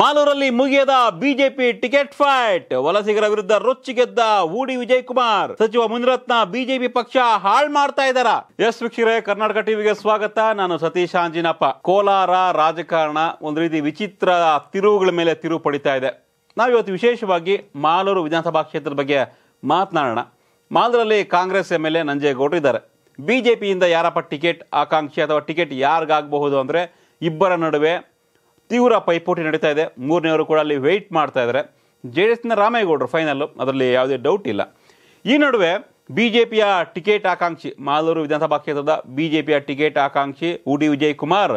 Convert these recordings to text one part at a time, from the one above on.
ಮಾಲೂರಲ್ಲಿ ಮುಗಿಯದ BJP ticket fight ವಲಸಿಗರ ವಿರುದ್ಧ ಗೆದ್ದ ಊಡಿ ವಿಜಯ್ ಕುಮಾರ್ ಸಚಿವ ಮುನಿರತ್ನ ಬಿಜೆಪಿ ಪಕ್ಷ ಹಾಳ್ ಮಾಡ್ತಾ ಇದ್ದಾರ ಎಸ್ ವೀಕ್ಷಕರೇ ಕರ್ನಾಟಕ ಟಿವಿಗೆ ಸ್ವಾಗತ ನಾನು ಸತೀಶ್ ಅಂಜಿನಪ್ಪ ಕೋಲಾರ ರಾಜಕಾರಣ ಒಂದು ರೀತಿ ವಿಚಿತ್ರ ತಿರುವುಗಳ ಮೇಲೆ ತಿರುವು ಪಡಿತಾ ಇದೆ ನಾವಿವತ್ತು ವಿಶೇಷವಾಗಿ ಮಾಲೂರು ವಿಧಾನಸಭಾ ಕ್ಷೇತ್ರದ ಬಗ್ಗೆ ಮಾತನಾಡೋಣ ಮಾಲೂರಲ್ಲಿ ಕಾಂಗ್ರೆಸ್ ಎಮ್ ಎಲ್ ಎ ನಂಜೇಗೌಡರು ಇದ್ದಾರೆ ಬಿಜೆಪಿಯಿಂದ ಯಾರಪ್ಪ ಟಿಕೆಟ್ ಆಕಾಂಕ್ಷಿ ಅಥವಾ ಟಿಕೆಟ್ ಯಾರಿಗಾಗಬಹುದು ಅಂದರೆ ಇಬ್ಬರ ನಡುವೆ ತೀವ್ರ ಪೈಪೋಟಿ ನಡೀತಾ ಇದೆ ಮೂರನೆಯವರು ಕೂಡ ಅಲ್ಲಿ ವೆಯ್ಟ್ ಮಾಡ್ತಾ ಇದ್ದಾರೆ ಜೆ ಡಿ ಎಸ್ನ ರಾಮೇಗೌಡರು ಫೈನಲ್ಲು ಅದರಲ್ಲಿ ಯಾವುದೇ ಡೌಟ್ ಇಲ್ಲ ಈ ನಡುವೆ ಬಿ ಜೆ ಪಿಯ ಟಿಕೆಟ್ ಆಕಾಂಕ್ಷಿ ಮಾಲೂರು ವಿಧಾನಸಭಾ ಕ್ಷೇತ್ರದ ಬಿ ಜೆ ಪಿಯ ಟಿಕೆಟ್ ಆಕಾಂಕ್ಷಿ ಉ ಡಿ ವಿಜಯ್ ಕುಮಾರ್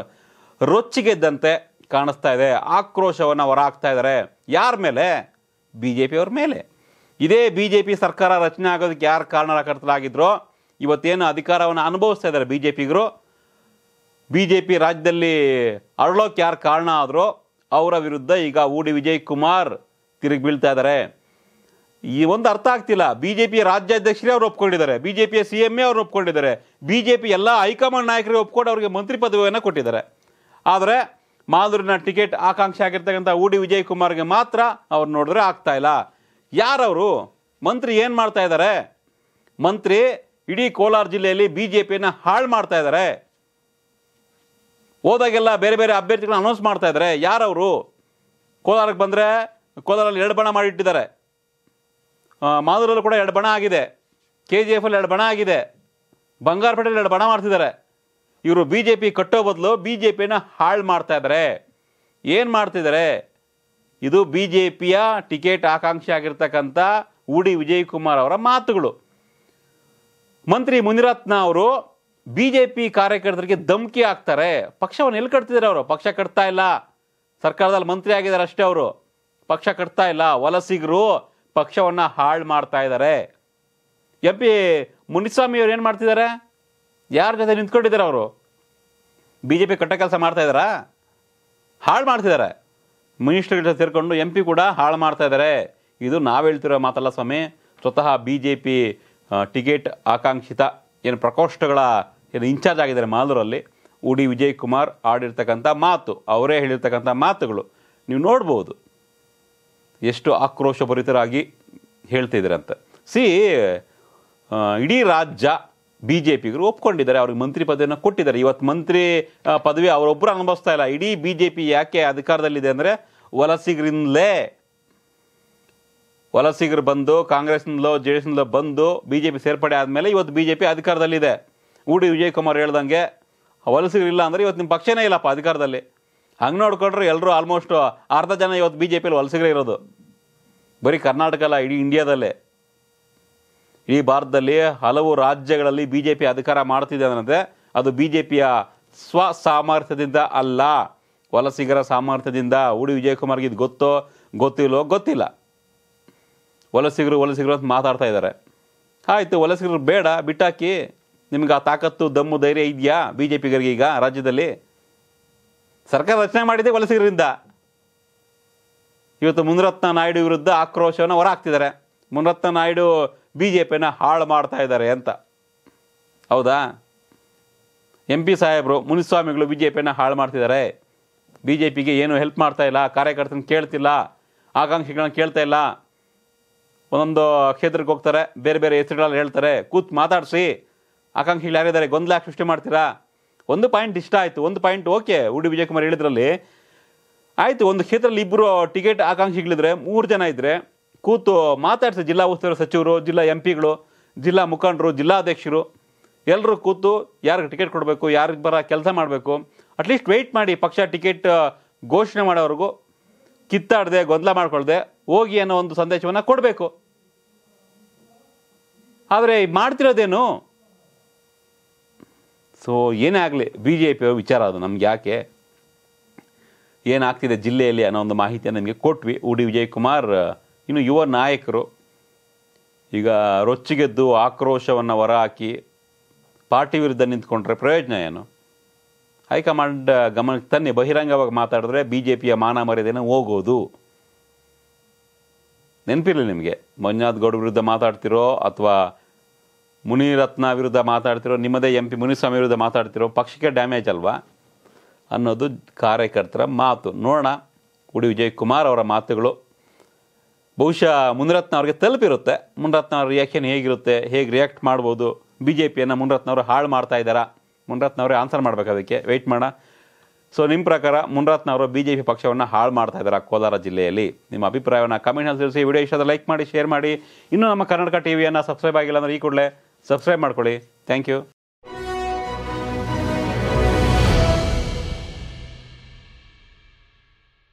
ರೊಚ್ಚಿಗೆದ್ದಂತೆ ಕಾಣಿಸ್ತಾ ಇದೆ ಆಕ್ರೋಶವನ್ನು ಹೊರಹಾಕ್ತಾ ಇದ್ದಾರೆ ಯಾರ ಮೇಲೆ ಬಿ ಜೆ ಪಿಯವ್ರ ಮೇಲೆ ಇದೇ ಬಿ ಜೆ ಪಿ ಸರ್ಕಾರ ರಚನೆ ಆಗೋದಕ್ಕೆ ಯಾರು ಕಾರಣರಾಕರ್ತರಾಗಿದ್ದರೋ ಇವತ್ತೇನು ಅಧಿಕಾರವನ್ನು ಅನುಭವಿಸ್ತಾ ಇದ್ದಾರೆ ಬಿ ಜೆ ಪಿಗರು ಬಿ ಜೆ ಪಿ ರಾಜ್ಯದಲ್ಲಿ ಅರಳೋಕ್ಕೆ ಯಾರು ಕಾರಣ ಆದರೂ ಅವರ ವಿರುದ್ಧ ಈಗ ಉ ಡಿ ವಿಜಯ್ ಕುಮಾರ್ ತಿರುಗಿ ಬೀಳ್ತಾ ಇದ್ದಾರೆ ಈ ಒಂದು ಅರ್ಥ ಆಗ್ತಿಲ್ಲ ಬಿ ಜೆ ಪಿ ರಾಜ್ಯಾಧ್ಯಕ್ಷರೇ ಅವರು ಒಪ್ಕೊಂಡಿದ್ದಾರೆ ಬಿ ಜೆ ಪಿಯ ಸಿ ಎಮ್ ಎ ಅವ್ರು ಒಪ್ಕೊಂಡಿದ್ದಾರೆ ಬಿ ಜೆ ಪಿ ಎಲ್ಲ ಹೈಕಮಾಂಡ್ ನಾಯಕರಿಗೆ ಒಪ್ಕೊಂಡು ಅವರಿಗೆ ಮಂತ್ರಿ ಪದವಿಯನ್ನು ಕೊಟ್ಟಿದ್ದಾರೆ ಆದರೆ ಮಾದೂರಿನ ಟಿಕೆಟ್ ಆಕಾಂಕ್ಷೆ ಆಗಿರ್ತಕ್ಕಂಥ ಡಿ ವಿಜಯ್ ಕುಮಾರ್ಗೆ ಮಾತ್ರ ಅವ್ರು ನೋಡಿದ್ರೆ ಆಗ್ತಾ ಇಲ್ಲ ಯಾರವರು ಮಂತ್ರಿ ಏನು ಮಾಡ್ತಾ ಇದ್ದಾರೆ ಮಂತ್ರಿ ಇಡೀ ಕೋಲಾರ ಜಿಲ್ಲೆಯಲ್ಲಿ ಬಿ ಜೆ ಪಿಯನ್ನು ಹಾಳು ಮಾಡ್ತಾ ಇದ್ದಾರೆ ಹೋದಾಗೆಲ್ಲ ಬೇರೆ ಬೇರೆ ಅಭ್ಯರ್ಥಿಗಳನ್ನ ಅನೌನ್ಸ್ ಮಾಡ್ತಾ ಇದ್ದಾರೆ ಯಾರವರು ಕೋಲಾರಕ್ಕೆ ಬಂದರೆ ಕೋಲಾರಲ್ಲಿ ಎರಡು ಬಣ ಮಾಡಿಟ್ಟಿದ್ದಾರೆ ಮಾದೂರಲ್ಲೂ ಕೂಡ ಎರಡು ಬಣ ಆಗಿದೆ ಕೆ ಜಿ ಎಫಲ್ಲಿ ಎರಡು ಬಣ ಆಗಿದೆ ಬಂಗಾರಪೇಟೆಯಲ್ಲಿ ಎರಡು ಬಣ ಮಾಡ್ತಿದ್ದಾರೆ ಇವರು ಬಿ ಜೆ ಪಿ ಕಟ್ಟೋ ಬದಲು ಬಿ ಜೆ ಪಿನ ಹಾಳು ಮಾಡ್ತಾ ಇದ್ದಾರೆ ಏನು ಮಾಡ್ತಿದ್ದಾರೆ ಇದು ಬಿ ಜೆ ಪಿಯ ಟಿಕೆಟ್ ಆಕಾಂಕ್ಷಿ ಆಗಿರ್ತಕ್ಕಂಥ ಉಡಿ ವಿಜಯಕುಮಾರ್ ಅವರ ಮಾತುಗಳು ಮಂತ್ರಿ ಮುನಿರತ್ನ ಅವರು ಬಿಜೆಪಿ ಕಾರ್ಯಕರ್ತರಿಗೆ ಧಮಕಿ ಹಾಕ್ತಾರೆ ಪಕ್ಷವನ್ನು ಎಲ್ಲಿ ಕಟ್ತಿದ್ದಾರೆ ಅವರು ಪಕ್ಷ ಕಟ್ತಾ ಇಲ್ಲ ಸರ್ಕಾರದಲ್ಲಿ ಮಂತ್ರಿ ಆಗಿದ್ದಾರೆ ಅಷ್ಟೇ ಅವರು ಪಕ್ಷ ಕಟ್ತಾ ಇಲ್ಲ ವಲಸಿಗರು ಪಕ್ಷವನ್ನು ಹಾಳು ಮಾಡ್ತಾ ಇದ್ದಾರೆ ಎಂ ಪಿ ಮುನಿಸ್ವಾಮಿ ಅವ್ರು ಏನು ಮಾಡ್ತಿದ್ದಾರೆ ಯಾರ ಜೊತೆ ನಿಂತ್ಕೊಂಡಿದ್ದಾರೆ ಅವರು ಬಿ ಜೆ ಪಿ ಕಟ್ಟ ಕೆಲಸ ಮಾಡ್ತಾ ಇದ್ದಾರಾ ಹಾಳು ಮಾಡ್ತಿದ್ದಾರೆ ಮಿನಿಸ್ಟರ್ ಜೊತೆ ಸೇರಿಕೊಂಡು ಎಂ ಪಿ ಕೂಡ ಹಾಳು ಮಾಡ್ತಾ ಇದ್ದಾರೆ ಇದು ನಾವು ಹೇಳ್ತಿರೋ ಮಾತಲ್ಲ ಸ್ವಾಮಿ ಸ್ವತಃ ಬಿ ಜೆ ಪಿ ಟಿಕೆಟ್ ಆಕಾಂಕ್ಷಿತ ಏನು ಪ್ರಕೋಷ್ಠಗಳ ಏನು ಇನ್ಚಾರ್ಜ್ ಆಗಿದ್ದಾರೆ ಮಾಲೂರಲ್ಲಿ ಉಡಿ ವಿಜಯ್ ಕುಮಾರ್ ಆಡಿರ್ತಕ್ಕಂಥ ಮಾತು ಅವರೇ ಹೇಳಿರ್ತಕ್ಕಂಥ ಮಾತುಗಳು ನೀವು ನೋಡ್ಬೋದು ಎಷ್ಟು ಆಕ್ರೋಶಭರಿತರಾಗಿ ಹೇಳ್ತಿದ್ದೀರಂತೆ ಸಿ ಇಡೀ ರಾಜ್ಯ ಬಿ ಜೆ ಪಿಗರು ಒಪ್ಕೊಂಡಿದ್ದಾರೆ ಅವ್ರಿಗೆ ಮಂತ್ರಿ ಪದವಿಯನ್ನು ಕೊಟ್ಟಿದ್ದಾರೆ ಇವತ್ತು ಮಂತ್ರಿ ಪದವಿ ಅವರೊಬ್ಬರು ಅನುಭವಿಸ್ತಾ ಇಲ್ಲ ಇಡೀ ಬಿ ಜೆ ಪಿ ಯಾಕೆ ಅಧಿಕಾರದಲ್ಲಿದೆ ಅಂದರೆ ವಲಸಿಗರಿಂದಲೇ ವಲಸಿಗರು ಬಂದು ಕಾಂಗ್ರೆಸ್ನಿಂದಲೋ ಜೆ ಡಿ ಎಸ್ನಿಂದಲೋ ಬಂದು ಬಿ ಜೆ ಪಿ ಸೇರ್ಪಡೆ ಆದಮೇಲೆ ಇವತ್ತು ಬಿ ಜೆ ಪಿ ಅಧಿಕಾರದಲ್ಲಿದೆ ಊಡಿ ವಿಜಯಕುಮಾರ್ ಹೇಳ್ದಂಗೆ ವಲಸಿಗರಿಲ್ಲ ಅಂದರೆ ಇವತ್ತು ನಿಮ್ಮ ಪಕ್ಷನೇ ಇಲ್ಲಪ್ಪ ಅಧಿಕಾರದಲ್ಲಿ ಹಂಗೆ ನೋಡಿಕೊಂಡ್ರೆ ಎಲ್ಲರೂ ಆಲ್ಮೋಸ್ಟ್ ಅರ್ಧ ಜನ ಇವತ್ತು ಬಿ ಜೆ ಪಿಯಲ್ಲಿ ವಲಸಿಗರೇ ಇರೋದು ಬರೀ ಕರ್ನಾಟಕ ಅಲ್ಲ ಇಡೀ ಇಂಡಿಯಾದಲ್ಲೇ ಇಡೀ ಭಾರತದಲ್ಲಿ ಹಲವು ರಾಜ್ಯಗಳಲ್ಲಿ ಬಿ ಜೆ ಪಿ ಅಧಿಕಾರ ಮಾಡ್ತಿದೆ ಅಂದರೆ ಅದು ಬಿ ಜೆ ಪಿಯ ಸ್ವ ಸಾಮರ್ಥ್ಯದಿಂದ ಅಲ್ಲ ವಲಸಿಗರ ಸಾಮರ್ಥ್ಯದಿಂದ ಉಡಿ ವಿಜಯಕುಮಾರ್ಗೆ ಇದು ಗೊತ್ತೋ ಗೊತ್ತಿಲ್ಲೋ ಗೊತ್ತಿಲ್ಲ ವಲಸಿಗರು ವಲಸಿಗರು ಅಂತ ಮಾತಾಡ್ತಾ ಇದ್ದಾರೆ ಆಯಿತು ವಲಸಿಗರು ಬೇಡ ಬಿಟ್ಟಾಕಿ ನಿಮ್ಗೆ ಆ ತಾಕತ್ತು ದಮ್ಮು ಧೈರ್ಯ ಇದೆಯಾ ಬಿ ಜೆ ಪಿಗರಿಗೆ ಈಗ ರಾಜ್ಯದಲ್ಲಿ ಸರ್ಕಾರ ರಚನೆ ಮಾಡಿದೆ ವಲಸಿಗರಿಂದ ಇವತ್ತು ಮುನರತ್ನ ನಾಯ್ಡು ವಿರುದ್ಧ ಆಕ್ರೋಶವನ್ನು ಹೊರಹಾಕ್ತಿದ್ದಾರೆ ಮುನರತ್ನ ನಾಯ್ಡು ಬಿ ಜೆ ಪಿನ ಹಾಳು ಮಾಡ್ತಾ ಇದ್ದಾರೆ ಅಂತ ಹೌದಾ ಎಂ ಪಿ ಸಾಹೇಬರು ಮುನಿಸ್ವಾಮಿಗಳು ಬಿ ಜೆ ಪಿಯನ್ನು ಹಾಳು ಮಾಡ್ತಿದ್ದಾರೆ ಬಿ ಜೆ ಪಿಗೆ ಏನು ಹೆಲ್ಪ್ ಮಾಡ್ತಾ ಇಲ್ಲ ಕಾರ್ಯಕರ್ತನ ಕೇಳ್ತಿಲ್ಲ ಆಕಾಂಕ್ಷಿಗಳನ್ನ ಕೇಳ್ತಾ ಇಲ್ಲ ಒಂದೊಂದು ಕ್ಷೇತ್ರಕ್ಕೆ ಹೋಗ್ತಾರೆ ಬೇರೆ ಬೇರೆ ಹೆಸರುಗಳಲ್ಲಿ ಹೇಳ್ತಾರೆ ಕೂತ್ ಮಾತಾಡಿಸಿ ಆಕಾಂಕ್ಷಿಗಳು ಯಾರಿದ್ದಾರೆ ಗೊಂದಲ ಸೃಷ್ಟಿ ಮಾಡ್ತೀರಾ ಒಂದು ಪಾಯಿಂಟ್ ಇಷ್ಟ ಆಯಿತು ಒಂದು ಪಾಯಿಂಟ್ ಓಕೆ ಉಡಿ ವಿಜಯಕುಮಾರ್ ಹೇಳಿದ್ರಲ್ಲಿ ಆಯಿತು ಒಂದು ಕ್ಷೇತ್ರದಲ್ಲಿ ಇಬ್ಬರು ಟಿಕೆಟ್ ಆಕಾಂಕ್ಷಿಗಳಿದ್ರೆ ಮೂರು ಜನ ಇದ್ದರೆ ಕೂತು ಮಾತಾಡ್ತಾರೆ ಜಿಲ್ಲಾ ಉಸ್ತುವಾರಿ ಸಚಿವರು ಜಿಲ್ಲಾ ಎಂ ಪಿಗಳು ಜಿಲ್ಲಾ ಮುಖಂಡರು ಜಿಲ್ಲಾಧ್ಯಕ್ಷರು ಎಲ್ಲರೂ ಕೂತು ಯಾರಿಗೆ ಟಿಕೆಟ್ ಕೊಡಬೇಕು ಯಾರಿಗೆ ಬರ ಕೆಲಸ ಮಾಡಬೇಕು ಅಟ್ಲೀಸ್ಟ್ ವೆಯ್ಟ್ ಮಾಡಿ ಪಕ್ಷ ಟಿಕೆಟ್ ಘೋಷಣೆ ಮಾಡೋವರೆಗೂ ಕಿತ್ತಾಡದೆ ಗೊಂದಲ ಮಾಡ್ಕೊಳ್ದೆ ಹೋಗಿ ಅನ್ನೋ ಒಂದು ಸಂದೇಶವನ್ನು ಕೊಡಬೇಕು ಆದರೆ ಮಾಡ್ತಿರೋದೇನು ಸೊ ಏನೇ ಆಗಲಿ ಬಿ ಜೆ ಪಿಯ ವಿಚಾರ ಅದು ನಮ್ಗೆ ಯಾಕೆ ಏನಾಗ್ತಿದೆ ಜಿಲ್ಲೆಯಲ್ಲಿ ಅನ್ನೋ ಒಂದು ಮಾಹಿತಿಯನ್ನು ನಿಮಗೆ ಕೊಟ್ವಿ ಡಿ ವಿಜಯಕುಮಾರ್ ಇನ್ನು ಯುವ ನಾಯಕರು ಈಗ ರೊಚ್ಚಿಗೆದ್ದು ಆಕ್ರೋಶವನ್ನು ಹೊರಹಾಕಿ ಪಾರ್ಟಿ ವಿರುದ್ಧ ನಿಂತ್ಕೊಂಡ್ರೆ ಪ್ರಯೋಜನ ಏನು ಹೈಕಮಾಂಡ್ ಗಮನಕ್ಕೆ ತನ್ನಿ ಬಹಿರಂಗವಾಗಿ ಮಾತಾಡಿದ್ರೆ ಬಿ ಜೆ ಪಿಯ ಮಾನ ಮರ್ಯಾದೆನ ಹೋಗೋದು ನೆನಪಿರಲಿ ನಿಮಗೆ ಮಂಜುನಾಥ್ ಗೌಡ ವಿರುದ್ಧ ಮಾತಾಡ್ತಿರೋ ಅಥವಾ ಮುನಿರತ್ನ ವಿರುದ್ಧ ಮಾತಾಡ್ತಿರೋ ನಿಮ್ಮದೇ ಎಂ ಪಿ ಮುನಿಸ್ವಾಮಿ ವಿರುದ್ಧ ಮಾತಾಡ್ತಿರೋ ಪಕ್ಷಕ್ಕೆ ಡ್ಯಾಮೇಜ್ ಅಲ್ವಾ ಅನ್ನೋದು ಕಾರ್ಯಕರ್ತರ ಮಾತು ನೋಡೋಣ ಉಡಿ ವಿಜಯ್ ಕುಮಾರ್ ಅವರ ಮಾತುಗಳು ಬಹುಶಃ ಮುನಿರತ್ನ ಅವ್ರಿಗೆ ತಲುಪಿರುತ್ತೆ ಮುನಿರತ್ನ ಅವ್ರ ರಿಯಾಕ್ಷನ್ ಹೇಗಿರುತ್ತೆ ಹೇಗೆ ರಿಯಾಕ್ಟ್ ಮಾಡ್ಬೋದು ಬಿ ಜೆ ಪಿಯನ್ನು ಅವರು ಹಾಳು ಮಾಡ್ತಾ ಇದ್ದಾರಾ ಅವರೇ ಆನ್ಸರ್ ಮಾಡಬೇಕು ಅದಕ್ಕೆ ವೆಯ್ಟ್ ಮಾಡೋಣ ಸೊ ನಿಮ್ಮ ಪ್ರಕಾರ ಅವರು ಬಿ ಜೆ ಪಿ ಪಕ್ಷವನ್ನು ಹಾಳು ಮಾಡ್ತಾ ಇದ್ದಾರೆ ಕೋಲಾರ ಜಿಲ್ಲೆಯಲ್ಲಿ ನಿಮ್ಮ ಅಭಿಪ್ರಾಯವನ್ನು ಕಮೆಂಟ್ನಲ್ಲಿ ತಿಳಿಸಿ ವಿಡಿಯೋ ಇಷ್ಟ ಲೈಕ್ ಮಾಡಿ ಶೇರ್ ಮಾಡಿ ಇನ್ನೂ ನಮ್ಮ ಕರ್ನಾಟಕ ಟಿ ವಿಯನ್ನು ಸಬ್ಸ್ಕ್ರೈಬ್ ಆಗಿಲ್ಲ ಅಂದರೆ ಈ ಕೂಡಲೇ ಸಬ್ಸ್ಕ್ರೈಬ್ ಮಾಡ್ಕೊಳ್ಳಿ ಥ್ಯಾಂಕ್ ಯು